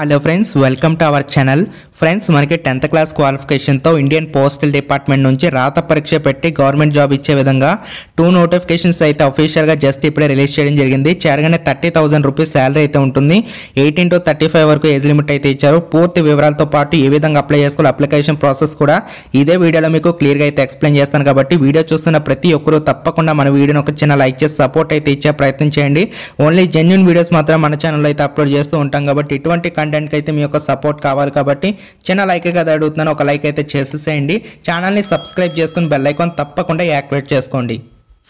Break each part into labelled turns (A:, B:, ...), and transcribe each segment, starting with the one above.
A: hello friends welcome to our channel friends మనకి tenth class క్వాలిఫికేషన్తో Indian postal department నుంచి రాత పరీక్ష పెట్టి గవర్నమెంట్ జాబ్ ఇచ్చే విధంగా టూ నోటిఫికేషన్స్ అయితే అఫీషియల్గా జస్ట్ ఇప్పుడే రిలీజ్ చేయడం జరిగింది చేరగానే థర్టీ థౌసండ్ రూపీస్ శాలరీ అయితే ఉంటుంది ఎయిటీన్ టు థర్టీ ఫైవ్ వరకు ఏజ్ లిమిట్ అయితే ఇచ్చారు పూర్తి వివరాలతో పాటు ఏ విధంగా అప్లై చేసుకోవాలి అప్లికేషన్ ప్రాసెస్ కూడా ఇదే వీడియోలో మీకు క్లియర్గా అయితే ఎక్స్ప్లెయిన్ చేస్తాను కాబట్టి వీడియో చూస్తున్న ప్రతి ఒక్కరూ తప్పకుండా మన వీడియోని ఒక చిన్న లైక్ చేసి సపోర్ట్ అయితే ఇచ్చే ప్రయత్నం చేయండి ఓన్లీ జెన్యున్ వీడియోస్ మాత్రం మన ఛానల్లో అయితే అప్లోడ్ చేస్తూ ఉంటాం కాబట్టి ఇటువంటి కంటెంట్కి అయితే మీ యొక్క సపోర్ట్ కావాలి కాబట్టి చిన్న లైక్ కదా అడుగుతున్నాను ఒక లైక్ అయితే చేసేసేయండి ఛానల్ని సబ్స్క్రైబ్ చేసుకుని బెల్ ఐకాన్ తప్పకుండా యాక్టివేట్ చేసుకోండి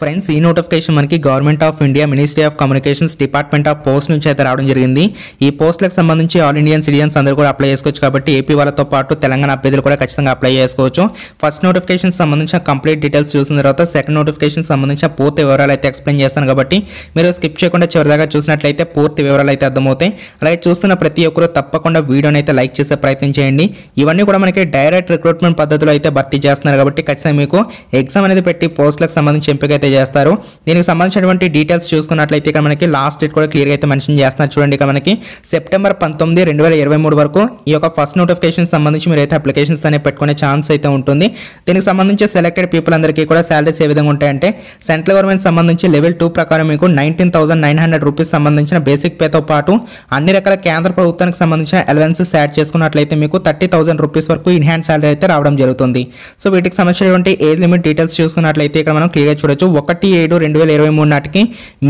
A: ఫ్రెండ్స్ ఈ నోటిఫికేషన్ మనకి government of India ministry of communications department of post నుంచి అయితే రావడం జరిగింది ఈ పోస్టులకు సంబంధించి ఆల్ ఇండియన్ సిటిజన్స్ అందరూ కూడా అప్లై చేసుకోవచ్చు కాబట్టి ఏపీ వాళ్ళతో పాటు తెలంగాణ అభ్యర్థులు కూడా ఖచ్చితంగా అప్లై చేసుకోవచ్చు ఫస్ట్ నోటిఫికేషన్ సంబంధించిన కంప్లీట్ డీటెయిల్స్ చూసిన తర్వాత సెకండ్ నోటిఫికేషన్ సంబంధించిన పూర్తి వివరాలు అయితే ఎక్స్ప్లెయిన్ చేస్తాను కాబట్టి మీరు స్కిప్ చేయకుండా చివరిదాకా చూసినట్లయితే పూర్తి వివరాలు అయితే అర్థమవుతాయి అలాగే చూస్తున్న ప్రతి ఒక్కరూ తప్పకుండా వీడియోని అయితే లైక్ చేసే ప్రయత్నం చేయండి ఇవన్నీ కూడా మనకి డైరెక్ట్ రిక్రూట్మెంట్ పద్ధతిలో అయితే భర్తీ చేస్తున్నారు కాబట్టి ఖచ్చితంగా మీకు ఎగ్జామ్ అనేది పెట్టి పోస్టులకు సంబంధించి ఎంపిక అయితే అయితే చేస్తారు దీనికి సంబంధించినటువంటి డీటెయిల్స్ చూసుకున్నట్లయితే ఇక్కడ మనకి లాస్ట్ డేట్ కూడా క్లియర్గా అయితే మెన్షన్ చేస్తున్నారు చూడండి ఇక్కడ మనకి సెప్టెంబర్ పంతొమ్మిది రెండు వేల ఇరవై మూడు వరకు ఈ యొక్క ఫస్ట్ నోటిఫికేషన్ సంబంధించి మీరు అయితే అప్లికేషన్స్ అనేవి పెట్టుకునే ఛాన్స్ అయితే ఉంటుంది దీనికి సంబంధించి సెలెక్టెడ్ పీపుల్ అందరికీ కూడా శాలరీస్ ఏ విధంగా ఉంటాయంటే సెంట్రల్ గవర్నమెంట్ సంబంధించి లెవెల్ టూ ప్రకారం మీకు nineteen thousand nine hundred rupees సంబంధించిన బేసిక్ పేతో పాటు అన్ని రకాల కేంద్ర ప్రభుత్వానికి సంబంధించిన అలవెన్సెస్ యాడ్ చేసుకున్నట్లయితే మీకు థర్టీ థౌసండ్ రూపీస్ వరకు ఇన్హాండ్ శాలరీ అయితే రావడం జరుగుతుంది సో వీటికి సంబంధించినటువంటి ఏజ్ లిమిట్ డీటెయిల్స్ చూసుకున్నట్లయితే ఇక్కడ మనం క్లియర్గా చూడొచ్చు ఒకటి ఏడు రెండు వేల ఇరవై మూడు నాటికి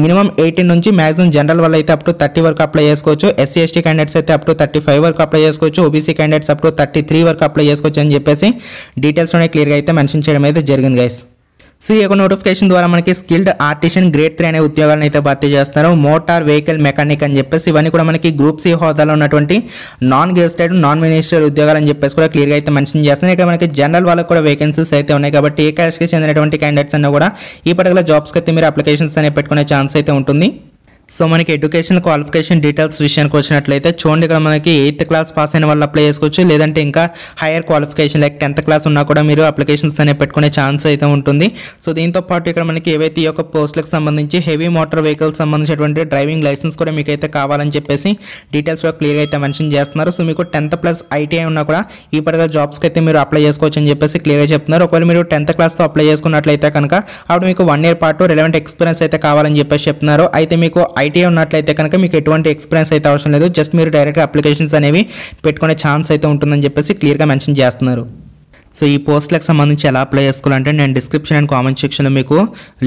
A: మినిమం ఎయిటీన్ నుంచి మాక్సిమం జనరల్ వల్ల అయితే అప్ టు థర్టీ వరకు అప్లై చేసుకోవచ్చు ఎస్సీ ఎస్టీ క్యాండిడేట్స్ అయితే అప్ టు థర్టీ ఫైవ్ వరకు అప్లై చేసుకోవచ్చు OBC candidates up to thirty three వరకు అప్లై చేసుకోవచ్చు అని చెప్పేసి డీటెయిల్స్లోనే క్లియర్గా అయితే మెన్షన్ చేయడం అయితే జరిగింది గైస్ సో ఈ యొక్క నోటిఫికేషన్ ద్వారా మనకి స్కిల్డ్ ఆర్టిషన్ గ్రేడ్ త్రీ అనే ఉద్యోగాలను అయితే భర్తీ చేస్తున్నారు మోటార్ వెహికల్ మెకానిక్ అని చెప్పేసి ఇవన్నీ కూడా మనకి గ్రూప్ సి హోదాలో ఉన్నటువంటి నాన్ గెజిస్టెడ్ నాన్ మినిస్టర్ ఉద్యోగాలు అని చెప్పేసి కూడా క్లియర్గా అయితే మెన్షన్ చేస్తున్నారు ఇక్కడ మనకి జనరల్ వాళ్ళకి కూడా వేకెన్సీస్ అయితే ఉన్నాయి కాబట్టి ఏ క్యాస్ట్కి చెందినటువంటి క్యాండిడేట్స్ అన్న కూడా ఈ పర్టికులర్ జాబ్స్కి అయితే మీరు అప్లికేషన్స్ అనేవి పెట్టుకునే ఛాన్స్ అయితే ఉంటుంది సో మనకి ఎడ్యుకేషన్ క్వాలిఫికేషన్ డీటెయిల్స్ విషయానికి వచ్చినట్లయితే చూడండి ఇక్కడ మనకి ఎయిత్ క్లాస్ పాస్ అయిన వాళ్ళు అప్లై చేసుకోవచ్చు లేదంటే ఇంకా higher qualification like tenth class ఉన్నా కూడా మీరు అప్లికేషన్స్ అనేవి పెట్టుకునే ఛాన్స్ అయితే ఉంటుంది సో దీంతో పాటు ఇక్కడ మనకి ఏవైతే ఈ యొక్క పోస్టులకు సంబంధించి హెవీ మోటార్ వెహికల్స్ సంబంధించినటువంటి డ్రైవింగ్ లైసెన్స్ కూడా మీకైతే కావాలని చెప్పేసి డీటెయిల్స్ క్లియర్గా అయితే మెన్షన్ చేస్తున్నారు సో మీకు టెన్త్ ప్లస్ ఐటీఐ ఉన్నా కూడా ఈ పడగా జాబ్స్కి అయితే మీరు అప్లై చేసుకోవచ్చు అని చెప్పేసి క్లియర్గా చెప్తున్నారు ఒకవేళ మీరు టెన్త్ క్లాస్తో అప్లై చేసుకున్నట్లయితే కనుక అప్పుడు మీకు వన్ ఇయర్ పాటు రిలవెంట్ ఎక్స్పీరియన్స్ అయితే కావాలని చెప్పేసి చెప్తున్నారు అయితే మీకు ఐటీఐ ఉన్నట్లయితే కనుక మీకు ఎటువంటి ఎక్స్పీరియన్స్ అయితే అవసరం లేదు జస్ట్ మీరు డైరెక్ట్గా అప్లికేషన్స్ అనేవి పెట్టుకునే ఛాన్స్ అయితే ఉంటుందని చెప్పేసి క్లియర్గా మెన్షన్ చేస్తున్నారు సో ఈ పోస్ట్లకు సంబంధించి ఎలా అప్లై చేసుకోవాలంటే నేను డిస్క్రిప్షన్ అండ్ కామెంట్ సెక్షన్లో మీకు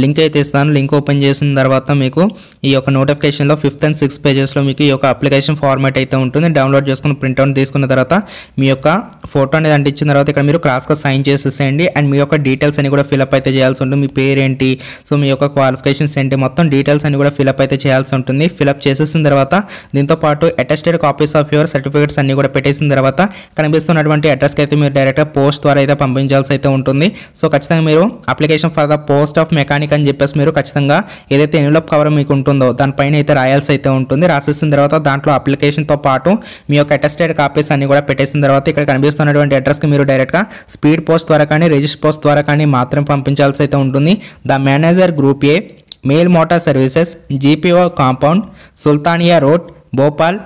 A: లింక్ అయితే ఇస్తాను లింక్ ఓపెన్ చేసిన తర్వాత మీకు ఈ యొక్క నోటిఫికేషన్లో ఫిఫ్త్ అండ్ సిక్స్త్ పేజెస్లో మీకు ఈ యొక్క అప్లికేషన్ ఫార్మాట్ అయితే ఉంటుంది డౌన్లోడ్ చేసుకుని ప్రింట్అవుట్ తీసుకున్న తర్వాత మీ యొక్క ఫోటో అనేది అంటించిన తర్వాత ఇక్కడ మీరు క్రాస్గా సైన్ చేసేసేయండి అండ్ మీ యొక్క డీటెయిల్స్ అన్ని కూడా ఫిలప్ అయితే చేయాల్సి ఉంటుంది మీ పేరేంటి సో మీ యొక్క క్వాలిఫికేషన్స్ ఏంటి మొత్తం డీటెయిల్స్ అన్ని కూడా ఫిలప్ అయితే చేయాల్సి ఉంటుంది ఫిలప్ చేసేసిన తర్వాత దీంతో పాటు attested copies of your certificates అన్ని కూడా పెట్టేసిన తర్వాత కనిపిస్తున్నటువంటి అడ్రస్కి అయితే మీరు డైరెక్ట్గా పోస్ట్ ద్వారా అయితే పంపించాల్సి అయితే ఉంటుంది సో ఖచ్చితంగా మీరు application for the post of mechanic అని చెప్పేసి మీరు ఖచ్చితంగా ఏదైతే ఎన్వలప్ కవర్ మీకు ఉంటుందో దానిపైన అయితే రాయాల్సి అయితే ఉంటుంది రాసేసిన తర్వాత దాంట్లో అప్లికేషన్తో పాటు మీ యొక్క అటెస్టెడ్ కాపీస్ అన్ని కూడా పెట్టేసిన తర్వాత ఇక్కడ కనిపిస్తున్నటువంటి అడ్రస్కి మీరు డైరెక్ట్గా స్పీడ్ పోస్ట్ ద్వారా కానీ రిజిస్టర్ పోస్ట్ ద్వారా కానీ మాత్రం పంపించాల్సి అయితే ఉంటుంది the manager group A mail motor services GPO compound Sultania road Bhopal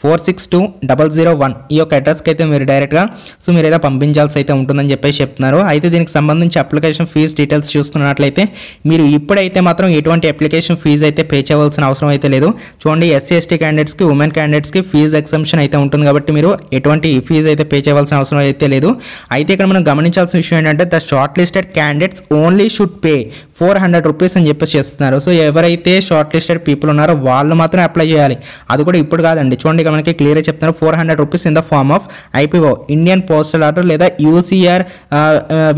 A: four six two double zero one ఈ యొక్క అడ్రస్కి అయితే మీరు డైరెక్ట్గా సో మీరు ఏదో పంపించాల్సి అయితే ఉంటుందని చెప్పేసి చెప్తున్నారు అయితే దీనికి సంబంధించి అప్లికేషన్ ఫీజు డీటెయిల్స్ చూసుకున్నట్లయితే మీరు ఇప్పుడైతే మాత్రం ఎటువంటి అప్లికేషన్ ఫీజు అయితే పే చేయవలసిన అవసరం అయితే లేదు చూడండి ఎస్సీ ఎస్టీ క్యాండిడేట్స్కి ఉమెన్ క్యాండిడేట్స్కి ఫీజు ఎగ్జంప్షన్ అయితే ఉంటుంది కాబట్టి మీరు ఎటువంటి ఫీజు అయితే పే చేయవలసిన అవసరం అయితే లేదు అయితే ఇక్కడ మనం గమనించాల్సిన విషయం ఏంటంటే the short listed candidates only should pay four hundred rupees అని చెప్పేసి చేస్తున్నారు సో ఎవరైతే షార్ట్ లిస్టెడ్ పీపుల్ ఉన్నారో వాళ్ళు మాత్రం అప్లై చేయాలి అది కూడా ఇప్పుడు కాదండి చూడండి ఇక్కడ మనకి క్లియర్గా చెప్తున్నారు four hundred rupees in the form of IPO Indian postal order లేదా యూసీఆర్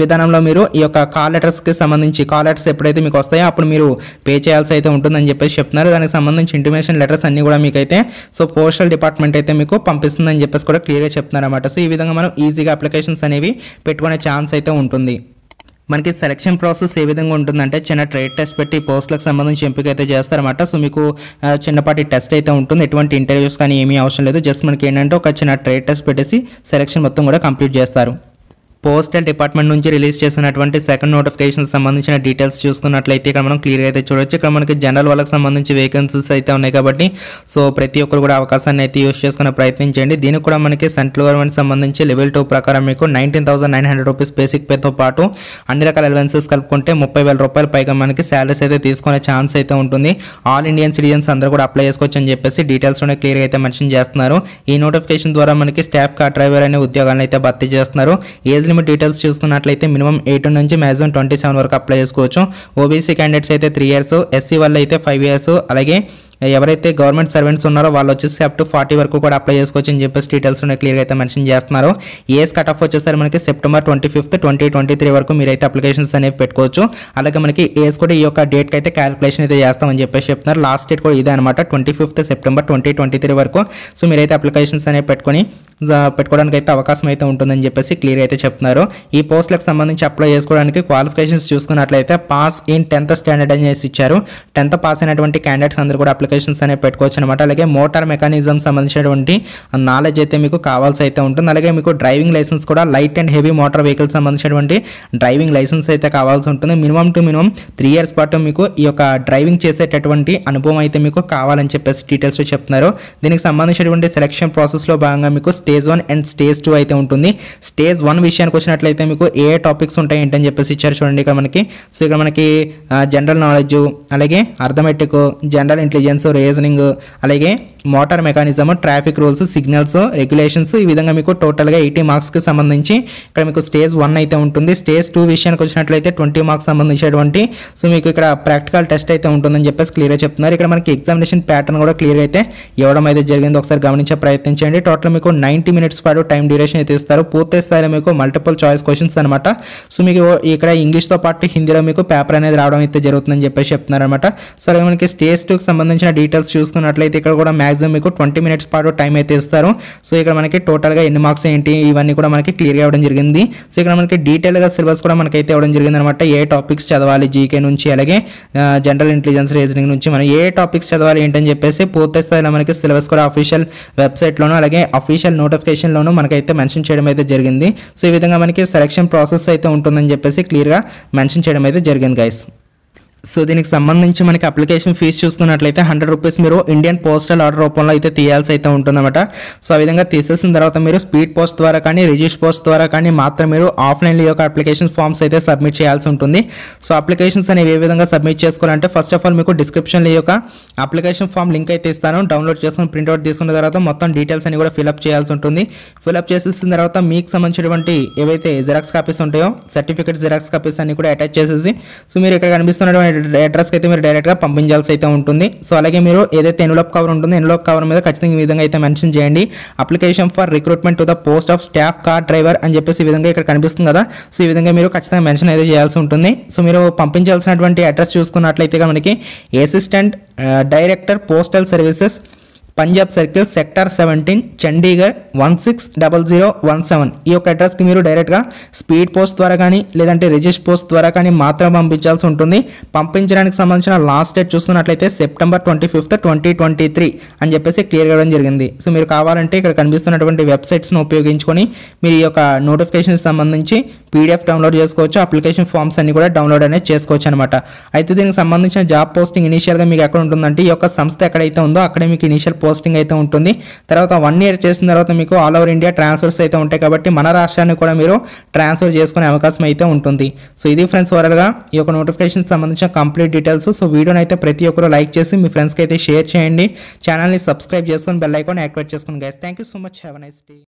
A: విధానంలో మీరు ఈ యొక్క కాల్ లెటర్స్కి సంబంధించి కాల్ లెటర్స్ ఎప్పుడైతే మీకు వస్తాయో అప్పుడు మీరు పే చేయాల్సి అయితే ఉంటుందని చెప్పేసి చెప్తున్నారు దానికి సంబంధించి ఇంటిమేషన్ లెటర్స్ అన్నీ కూడా మీకు అయితే సో పోస్టల్ డిపార్ట్మెంట్ అయితే మీకు పంపిస్తుందని చెప్పేసి కూడా క్లియర్గా చెప్తున్నారు అనమాట సో ఈ విధంగా మనం ఈజీగా అప్లికేషన్స్ అనేవి పెట్టుకునే ఛాన్స్ అయితే ఉంటుంది మనకి సెలక్షన్ ప్రాసెస్ ఏ విధంగా ఉంటుందంటే చిన్న ట్రేడ్ టెస్ట్ పెట్టి పోస్టులకు సంబంధించి ఎంపిక అయితే చేస్తారన్నమాట సో మీకు చిన్నపాటి టెస్ట్ అయితే ఉంటుంది ఎటువంటి ఇంటర్వ్యూస్ కానీ ఏమీ అవసరం లేదు జస్ట్ మనకి ఏంటంటే ఒక చిన్న ట్రేడ్ టెస్ట్ పెట్టేసి సెలక్షన్ మొత్తం కూడా కంప్లీట్ చేస్తారు పోస్ట్ అండ్ డిపార్ట్మెంట్ నుంచి రిలీజ్ చేసినటువంటి సెకండ్ నోటిఫికేషన్ సంబంధించిన డీటెయిల్స్ చూసుకున్నట్లయితే ఇక్కడ మనం క్లియర్గా అయితే చూడొచ్చు ఇక్కడ మనకి జనరల్ వాళ్ళకి సంబంధించి వేకెన్సీస్ అయితే ఉన్నాయి కాబట్టి సో ప్రతి ఒక్కరు కూడా అవకాశాన్ని అయితే యూస్ చేసుకునే ప్రయత్నం చేయండి దీనికి కూడా మనకి సెంట్రల్ గవర్నమెంట్ సంబంధించి లెవెల్ టూ ప్రకారం మీకు nineteen thousand nine hundred rupees basic పేతో పాటు అన్ని రకాల అలవెన్సెస్ కలుపుకుంటే ముప్పై వేల రూపాయలు పైగా మనకి శాలరీస్ అయితే తీసుకునే ఛాన్స్ అయితే ఉంటుంది ఆల్ ఇండియన్ సిటిజన్స్ అందరూ కూడా అప్లై చేసుకోవచ్చు అని చెప్పేసి డీటెయిల్స్లోనే క్లియర్గా అయితే మెన్షన్ చేస్తున్నారు ఈ నోటిఫికేషన్ ద్వారా మనకి స్టాఫ్ కార్ డ్రైవర్ అనే ఉద్యోగాలను అయితే భర్తీ చేస్తున్నారు ఏజ్ లిమిట్ డీటెయిల్స్ చూసుకున్నట్లయితే మినిమం ఎయిట్ నుంచి మ్యాక్సిమం ట్వంటీ సెవెన్ వరకు అప్లై చేసుకోవచ్చు ఓబీసీ క్యాండిడేట్స్ అయితే త్రీ ఇయర్స్ ఎస్సీ వాళ్ళు అయితే ఫైవ్ ఇయర్స్ అలాగే ఎవరైతే గవర్నమెంట్ సర్వెంట్స్ ఉన్నారో వాళ్ళు వచ్చేసి అప్ టు ఫార్టీ వరకు కూడా అప్లై చేసుకోవచ్చు అని చెప్పేసి డీటెయిల్స్ ఉన్నాయి క్లియర్గా అయితే మెన్షన్ చేస్తున్నారు ఏజ్ కట్ ఆఫ్ వచ్చేసరికి మనకి September twenty fifth twenty twenty three వరకు మీరు అయితే అప్లికేషన్స్ అనేవి పెట్టుకోవచ్చు అలాగే మనకి ఏజ్ కూడా ఈ యొక్క డేట్కి అయితే క్యాలిక్యులేషన్ అయితే చేస్తామని చెప్పేసి చెప్తున్నారు లాస్ట్ డేట్ కూడా ఇదే అనమాట twenty fifth September twenty twenty three వరకు సో మీరైతే అప్లికేషన్స్ అనేవి పెట్టుకొని పెట్టుకోవడానికి అయితే అవకాశం అయితే ఉంటుందని చెప్పేసి క్లియర్ అయితే చెప్తున్నారు ఈ పోస్టులకు సంబంధించి అప్లై చేసుకోవడానికి క్వాలిఫికేషన్స్ చూసుకున్నట్లయితే పాస్ ఇన్ టెన్త్ స్టాండర్డ్ చేసి ఇచ్చారు టెన్త్ పాస్ అయినటువంటి క్యాండిడేట్స్ అందరూ కూడా అప్లికేషన్స్ అనేవి పెట్టుకోవచ్చు అనమాట అలాగే మోటార్ మెకానిజం సంబంధించినటువంటి నాలెడ్జ్ అయితే మీకు కావాల్సి అయితే ఉంటుంది అలాగే మీకు డ్రైవింగ్ లైసెన్స్ కూడా light and heavy motor vehicle సంబంధించినటువంటి డ్రైవింగ్ లైసెన్స్ అయితే కావాల్సి ఉంటుంది minimum two minimum three years పాటు మీకు ఈ యొక్క డ్రైవింగ్ చేసేటటువంటి అనుభవం అయితే మీకు కావాలని చెప్పేసి డీటెయిల్స్ చెప్తున్నారు దీనికి సంబంధించినటువంటి సెలక్షన్ ప్రాసెస్లో భాగంగా మీకు stage one and stage two అయితే ఉంటుంది స్టేజ్ వన్ విషయానికి వచ్చినట్లయితే మీకు ఏ టాపిక్స్ ఉంటాయి ఏంటని చెప్పేసి ఇచ్చారు చూడండి ఇక్కడ మనకి సో ఇక్కడ మనకి జనరల్ నాలెడ్జ్ అలాగే arithmetic general intelligence sense reasoning అలాగే motor mechanism traffic rules signals regulations ఈ విధంగా మీకు టోటల్గా ఎయిటీ మార్క్స్కి సంబంధించి ఇక్కడ మీకు స్టేజ్ వన్ అయితే ఉంటుంది స్టేజ్ టూ విషయానికి వచ్చినట్లయితే ట్వంటీ మార్క్స్ సంబంధించినటువంటి సో మీకు ఇక్కడ ప్రాక్టికల్ టెస్ట్ అయితే ఉంటుందని చెప్పేసి క్లియర్గా చెప్తున్నారు ఇక్కడ మనకి ఎగ్జామినేషన్ ప్యాటర్న్ కూడా క్లియర్ అయితే ఇవ్వడం అయితే జరిగింది ఒకసారి గమనించే ప్రయత్నించండి టోటల్ మీకు నైంటీ మినిట్స్ పాటు టైం డ్యూరేషన్ అయితే ఇస్తారు పూర్తి స్థాయిలో మీకు మల్టిపుల్ చాయిస్ క్వశ్చన్స్ అనమాట సో మీకు ఇక్కడ ఇంగ్లీష్తో పాటు హిందీలో మీకు పేపర్ అనేది రావడం అయితే జరుగుతుందని చెప్పేసి చెప్తున్నారు అనమాట సో మనకి స్టేజ్ టూకి సంబంధించిన డీటెయిల్స్ చూసుకున్నట్లయితే ఇక్కడ కూడా మ్యాక్సిమం మీకు ట్వంటీ మినిట్స్ పాటు టైం అయితే ఇస్తారు సో ఇక్కడ మనకి టోటల్గా ఎన్ని మార్క్స్ ఏంటి ఇవన్నీ కూడా మనకి క్లియర్గా అవ్వడం జరిగింది సో ఇక్కడ మనకి డీటెయిల్గా సిలబస్ కూడా మనకైతే ఇవ్వడం జరిగింది అనమాట ఏ టాపిక్స్ చదవాలి జీకే నుంచి అలాగే జనరల్ ఇంటెలిజెన్స్ రీజనింగ్ నుంచి మనం ఏ టాపిక్స్ చదవాలి ఏంటని చెప్పేసి పూర్తి స్థాయిలో మనకి సిలబస్ కూడా అఫీషియల్ వెబ్సైట్లోనూ అలాగే అఫీషియల్ నోటిఫికేషన్లోనూ మనకైతే మెన్షన్ చేయడం అయితే జరిగింది సో ఈ విధంగా మనకి సెలక్షన్ ప్రాసెస్ అయితే ఉంటుందని చెప్పేసి క్లియర్గా మెన్షన్ చేయడం అయితే జరిగింది గైస్ సో దీనికి సంబంధించి మనకి అప్లికేషన్ ఫీజు చూసుకున్నట్లయితే హండ్రెడ్ రూపీస్ మీరు ఇండియన్ పోస్టల్ ఆర్డర్ రూపంలో అయితే తీయాల్సి అయితే ఉంటుందన్నమాట సో ఆ విధంగా తీసేసిన తర్వాత మీరు స్పీడ్ పోస్ట్ ద్వారా కానీ రిజిస్ట్ పోస్ట్ ద్వారా కానీ మాత్రం మీరు ఆఫ్లైన్లో యొక్క అప్లికేషన్ ఫామ్స్ అయితే సబ్మిట్ చేయాల్సి ఉంటుంది సో అప్లికేషన్స్ అనేవి ఏ విధంగా సబ్మిట్ చేసుకోవాలంటే ఫస్ట్ ఆఫ్ ఆల్ మీకు డిస్క్రిప్షన్లో యొక్క అప్లికేషన్ ఫామ్ లింక్ అయితే ఇస్తాను డౌన్లోడ్ చేసుకుని ప్రింట్అవుట్ తీసుకున్న తర్వాత మొత్తం డీటెయిల్స్ అని కూడా ఫిలప్ చేయాల్సి ఉంటుంది ఫిలప్ చేసేసిన తర్వాత మీకు సంబంధించినటువంటి ఏవైతే జిరాక్స్ కాపీస్ ఉంటాయో సర్టిఫికేట్ జిరాక్స్ కాపీస్ అన్ని కూడా అటాచ్ చేసేసి సో మీరు ఇక్కడ కనిపిస్తున్నటువంటి అడ్రస్కి అయితే మీరు డైరెక్ట్గా పంపించాల్సి అయితే ఉంటుంది సో అలాగే మీరు ఏదైతే ఎన్లోప్ కవర్ ఉంటుందో ఎన్లోప్ కవర్ మీద ఖచ్చితంగా ఈ విధంగా అయితే మెన్షన్ చేయండి application for recruitment to the post of staff car driver అని చెప్పేసి ఈ విధంగా ఇక్కడ కనిపిస్తుంది కదా సో ఈ విధంగా మీరు ఖచ్చితంగా మెన్షన్ అయితే చేయాల్సి ఉంటుంది సో మీరు పంపించాల్సినటువంటి అడ్రస్ చూసుకున్నట్లయితే మనకి assistant director postal services Punjab circle sector seventeen Chandigarh one six double zero one seven ఈ యొక్క అడ్రస్కి మీరు డైరెక్ట్గా స్పీడ్ పోస్ట్ ద్వారా కానీ లేదంటే రిజిస్ట్ పోస్ట్ ద్వారా కానీ మాత్రం పంపించాల్సి ఉంటుంది పంపించడానికి సంబంధించిన లాస్ట్ డేట్ చూసుకున్నట్లయితే September twenty fifth twenty twenty three అని చెప్పేసి క్లియర్ కావడం జరిగింది సో మీరు కావాలంటే ఇక్కడ కనిపిస్తున్నటువంటి వెబ్సైట్స్ను ఉపయోగించుకొని మీరు ఈ యొక్క నోటిఫికేషన్ సంబంధించి పీడిఎఫ్ డౌన్లోడ్ చేసుకోవచ్చు అప్లికేషన్ ఫామ్స్ అన్ని కూడా డౌన్లోడ్ అనేది చేసుకోవచ్చు అనమాట అయితే దీనికి సంబంధించిన జాబ్ పోస్టింగ్ ఇనిషియల్గా మీకు ఎక్కడ ఉంటుందంటే ఈ యొక్క సంస్థ ఎక్కడైతే ఉందో అక్కడే మీకు ఇనిషియల్ పోస్టింగ్ అయితే ఉంటుంది తర్వాత వన్ ఇయర్ చేసిన తర్వాత మీకు ఆల్ ఓవర్ ఇండియా ట్రాన్స్ఫర్స్ అయితే ఉంటాయి కాబట్టి మన రాష్ట్రాన్ని కూడా మీరు ట్రాన్స్ఫర్ చేసుకునే అవకాశం అయితే ఉంటుంది సో ఇది ఫ్రెండ్స్ ఓవరాల్గా ఈ యొక్క నోటిఫికేషన్ సంబంధించిన కంప్లీట్ డీటెయిల్స్ సో వీడియోని అయితే ప్రతి ఒక్కరు లైక్ చేసి మీ ఫ్రెండ్స్కి అయితే షేర్ చేయండి ఛానల్ని సబ్స్క్రైబ్ చేసుకొని బెల్ ఐకాన్ యాక్టివేట్ చేసుకుని guys thank you so much have nice day